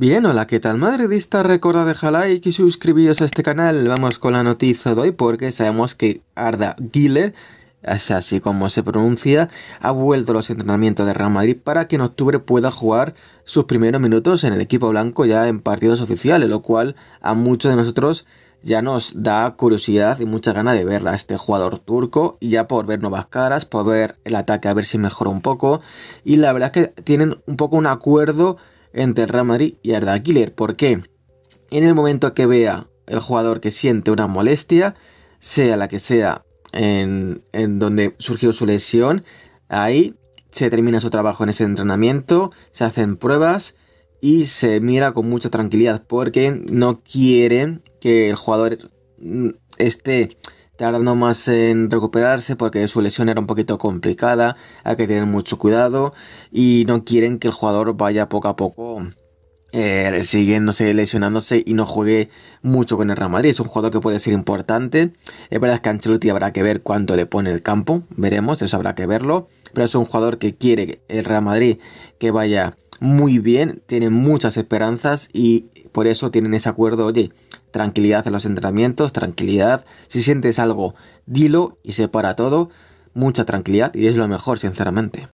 Bien, hola, ¿qué tal madridista? Recuerda dejar like y suscribiros a este canal. Vamos con la noticia de hoy porque sabemos que Arda Giler, así como se pronuncia, ha vuelto a los entrenamientos de Real Madrid para que en octubre pueda jugar sus primeros minutos en el equipo blanco ya en partidos oficiales, lo cual a muchos de nosotros ya nos da curiosidad y mucha gana de verla a este jugador turco y ya por ver nuevas caras, por ver el ataque a ver si mejora un poco y la verdad es que tienen un poco un acuerdo entre ramari y Arda Porque En el momento que vea el jugador que siente una molestia, sea la que sea, en, en donde surgió su lesión, ahí se termina su trabajo en ese entrenamiento, se hacen pruebas y se mira con mucha tranquilidad porque no quieren que el jugador mm, esté tardando más en recuperarse porque su lesión era un poquito complicada, hay que tener mucho cuidado y no quieren que el jugador vaya poco a poco eh, siguiéndose, lesionándose y no juegue mucho con el Real Madrid. Es un jugador que puede ser importante. Es verdad que Ancelotti habrá que ver cuánto le pone el campo, veremos, eso habrá que verlo. Pero es un jugador que quiere el Real Madrid que vaya muy bien, tienen muchas esperanzas y por eso tienen ese acuerdo, oye, tranquilidad en los entrenamientos, tranquilidad, si sientes algo, dilo y se para todo, mucha tranquilidad y es lo mejor, sinceramente.